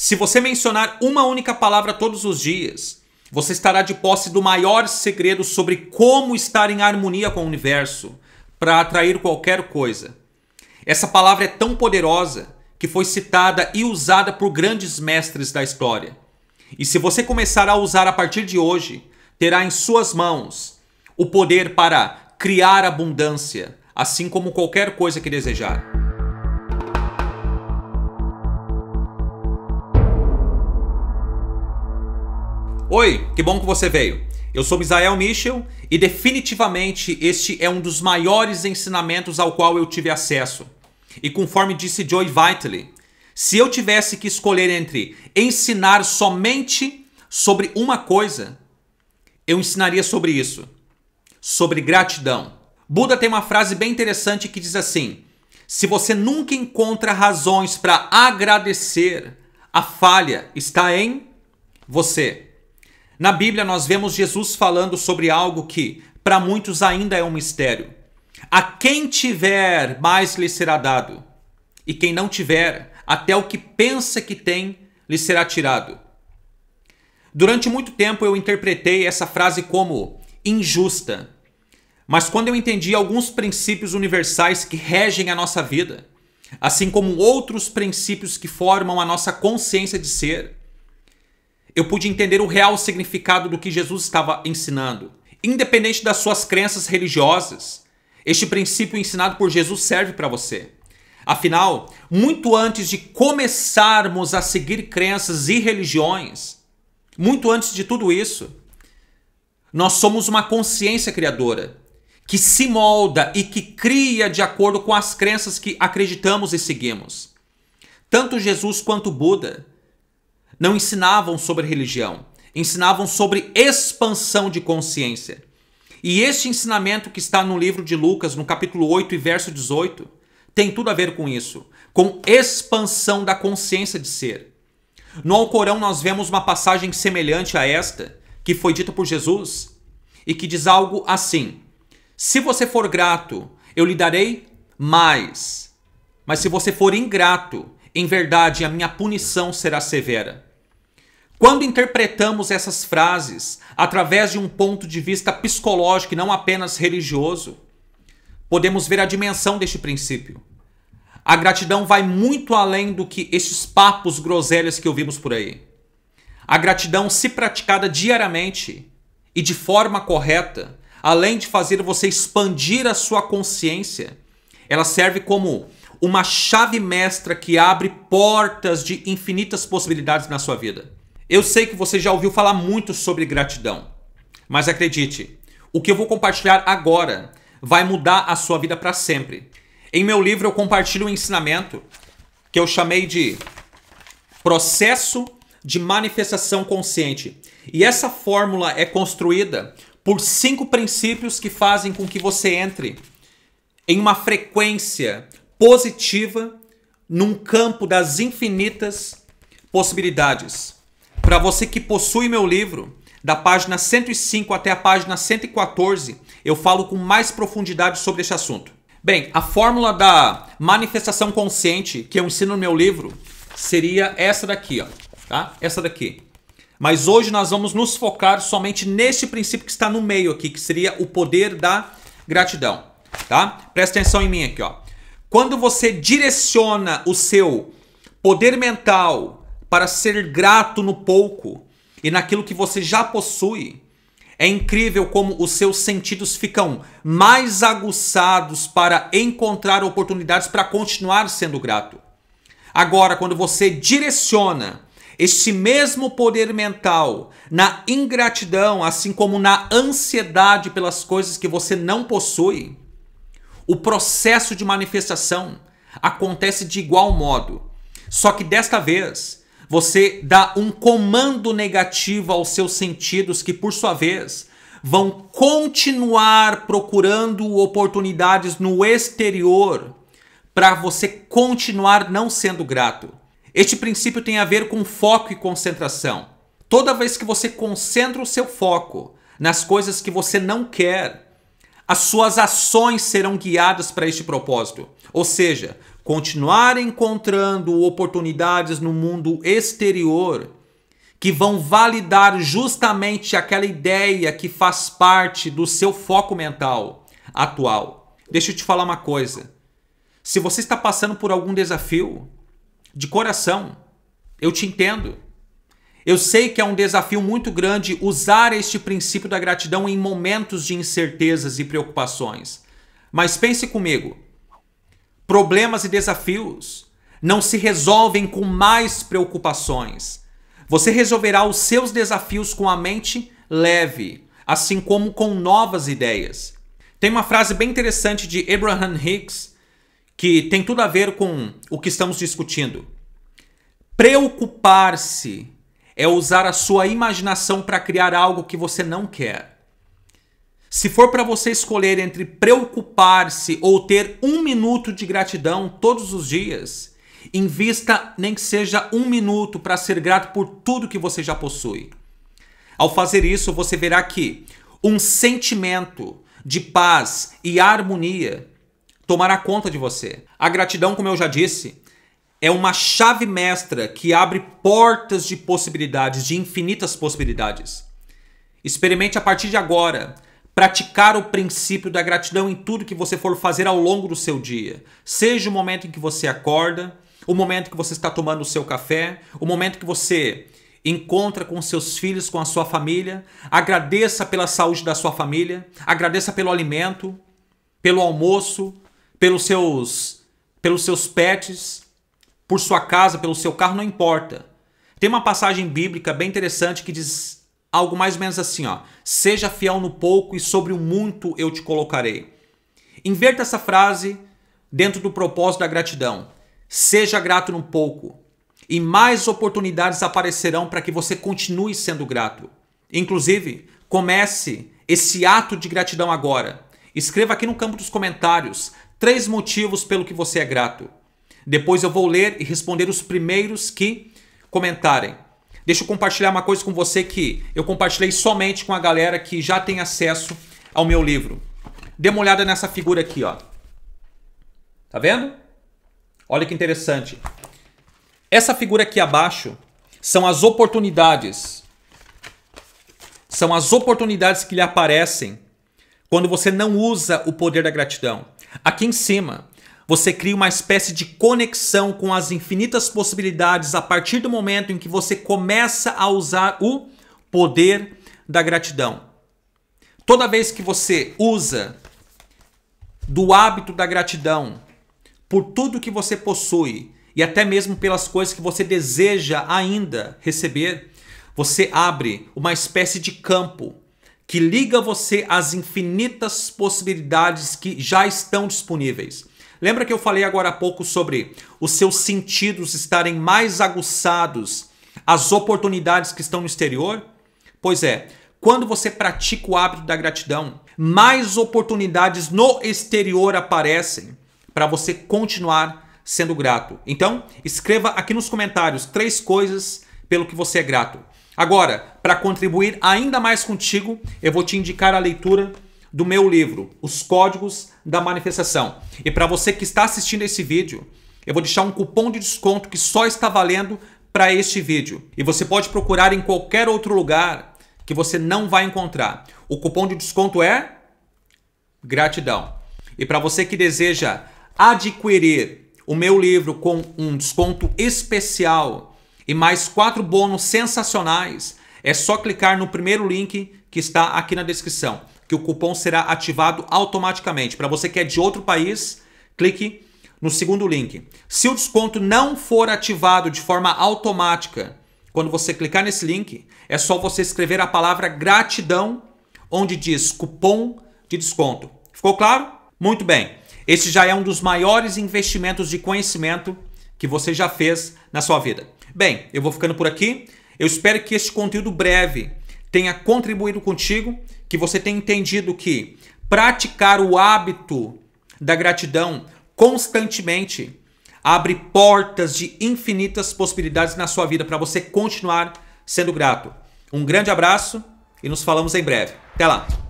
Se você mencionar uma única palavra todos os dias, você estará de posse do maior segredo sobre como estar em harmonia com o universo para atrair qualquer coisa. Essa palavra é tão poderosa que foi citada e usada por grandes mestres da história. E se você começar a usar a partir de hoje, terá em suas mãos o poder para criar abundância, assim como qualquer coisa que desejar. Oi, que bom que você veio. Eu sou Misael Michel e definitivamente este é um dos maiores ensinamentos ao qual eu tive acesso. E conforme disse Joy Vitale, se eu tivesse que escolher entre ensinar somente sobre uma coisa, eu ensinaria sobre isso, sobre gratidão. Buda tem uma frase bem interessante que diz assim: se você nunca encontra razões para agradecer, a falha está em você. Na Bíblia, nós vemos Jesus falando sobre algo que, para muitos, ainda é um mistério. A quem tiver, mais lhe será dado, e quem não tiver, até o que pensa que tem, lhe será tirado. Durante muito tempo eu interpretei essa frase como injusta, mas quando eu entendi alguns princípios universais que regem a nossa vida, assim como outros princípios que formam a nossa consciência de ser, eu pude entender o real significado do que Jesus estava ensinando. Independente das suas crenças religiosas, este princípio ensinado por Jesus serve para você. Afinal, muito antes de começarmos a seguir crenças e religiões, muito antes de tudo isso, nós somos uma consciência criadora que se molda e que cria de acordo com as crenças que acreditamos e seguimos. Tanto Jesus quanto Buda não ensinavam sobre religião, ensinavam sobre expansão de consciência. E este ensinamento que está no livro de Lucas, no capítulo 8 e verso 18, tem tudo a ver com isso, com expansão da consciência de ser. No Alcorão nós vemos uma passagem semelhante a esta, que foi dita por Jesus, e que diz algo assim: Se você for grato, eu lhe darei mais. Mas se você for ingrato, em verdade a minha punição será severa. Quando interpretamos essas frases através de um ponto de vista psicológico e não apenas religioso, podemos ver a dimensão deste princípio. A gratidão vai muito além do que esses papos groselhas que ouvimos por aí. A gratidão, se praticada diariamente e de forma correta, além de fazer você expandir a sua consciência, ela serve como uma chave mestra que abre portas de infinitas possibilidades na sua vida. Eu sei que você já ouviu falar muito sobre gratidão, mas acredite, o que eu vou compartilhar agora vai mudar a sua vida para sempre. Em meu livro eu compartilho um ensinamento que eu chamei de processo de manifestação consciente. E essa fórmula é construída por cinco princípios que fazem com que você entre em uma frequência positiva num campo das infinitas possibilidades. Para você que possui meu livro, da página 105 até a página 114, eu falo com mais profundidade sobre esse assunto. Bem, a fórmula da manifestação consciente que eu ensino no meu livro seria essa daqui, ó, tá? Essa daqui. Mas hoje nós vamos nos focar somente neste princípio que está no meio aqui, que seria o poder da gratidão, tá? Presta atenção em mim aqui, ó. Quando você direciona o seu poder mental para ser grato no pouco e naquilo que você já possui. É incrível como os seus sentidos ficam mais aguçados para encontrar oportunidades para continuar sendo grato. Agora, quando você direciona este mesmo poder mental na ingratidão, assim como na ansiedade pelas coisas que você não possui, o processo de manifestação acontece de igual modo. Só que desta vez, você dá um comando negativo aos seus sentidos que, por sua vez, vão continuar procurando oportunidades no exterior para você continuar não sendo grato. Este princípio tem a ver com foco e concentração. Toda vez que você concentra o seu foco nas coisas que você não quer, as suas ações serão guiadas para este propósito. Ou seja, continuar encontrando oportunidades no mundo exterior que vão validar justamente aquela ideia que faz parte do seu foco mental atual. Deixa eu te falar uma coisa. Se você está passando por algum desafio, de coração, eu te entendo. Eu sei que é um desafio muito grande usar este princípio da gratidão em momentos de incertezas e preocupações. Mas pense comigo, Problemas e desafios não se resolvem com mais preocupações. Você resolverá os seus desafios com a mente leve, assim como com novas ideias. Tem uma frase bem interessante de Abraham Hicks que tem tudo a ver com o que estamos discutindo. Preocupar-se é usar a sua imaginação para criar algo que você não quer. Se for para você escolher entre preocupar-se ou ter um minuto de gratidão todos os dias, invista nem que seja um minuto para ser grato por tudo que você já possui. Ao fazer isso, você verá que um sentimento de paz e harmonia tomará conta de você. A gratidão, como eu já disse, é uma chave mestra que abre portas de possibilidades, de infinitas possibilidades. Experimente a partir de agora praticar o princípio da gratidão em tudo que você for fazer ao longo do seu dia. Seja o momento em que você acorda, o momento que você está tomando o seu café, o momento que você encontra com seus filhos, com a sua família, agradeça pela saúde da sua família, agradeça pelo alimento, pelo almoço, pelos seus pelos seus pets, por sua casa, pelo seu carro, não importa. Tem uma passagem bíblica bem interessante que diz algo mais ou menos assim, ó. Seja fiel no pouco e sobre o muito eu te colocarei. Inverta essa frase dentro do propósito da gratidão. Seja grato no pouco e mais oportunidades aparecerão para que você continue sendo grato. Inclusive, comece esse ato de gratidão agora. Escreva aqui no campo dos comentários três motivos pelo que você é grato. Depois eu vou ler e responder os primeiros que comentarem. Deixa eu compartilhar uma coisa com você que eu compartilhei somente com a galera que já tem acesso ao meu livro. Dê uma olhada nessa figura aqui, ó. Tá vendo? Olha que interessante. Essa figura aqui abaixo são as oportunidades. São as oportunidades que lhe aparecem quando você não usa o poder da gratidão. Aqui em cima você cria uma espécie de conexão com as infinitas possibilidades a partir do momento em que você começa a usar o poder da gratidão. Toda vez que você usa do hábito da gratidão por tudo que você possui e até mesmo pelas coisas que você deseja ainda receber, você abre uma espécie de campo que liga você às infinitas possibilidades que já estão disponíveis. Lembra que eu falei agora há pouco sobre os seus sentidos estarem mais aguçados às oportunidades que estão no exterior? Pois é, quando você pratica o hábito da gratidão, mais oportunidades no exterior aparecem para você continuar sendo grato. Então, escreva aqui nos comentários três coisas pelo que você é grato. Agora, para contribuir ainda mais contigo, eu vou te indicar a leitura do meu livro, Os Códigos da Manifestação. E para você que está assistindo esse vídeo, eu vou deixar um cupom de desconto que só está valendo para este vídeo. E você pode procurar em qualquer outro lugar que você não vai encontrar. O cupom de desconto é gratidão. E para você que deseja adquirir o meu livro com um desconto especial e mais quatro bônus sensacionais, é só clicar no primeiro link que está aqui na descrição que o cupom será ativado automaticamente. Para você que é de outro país, clique no segundo link. Se o desconto não for ativado de forma automática, quando você clicar nesse link, é só você escrever a palavra gratidão, onde diz cupom de desconto. Ficou claro? Muito bem. Esse já é um dos maiores investimentos de conhecimento que você já fez na sua vida. Bem, eu vou ficando por aqui. Eu espero que este conteúdo breve tenha contribuído contigo que você tenha entendido que praticar o hábito da gratidão constantemente abre portas de infinitas possibilidades na sua vida para você continuar sendo grato. Um grande abraço e nos falamos em breve. Até lá!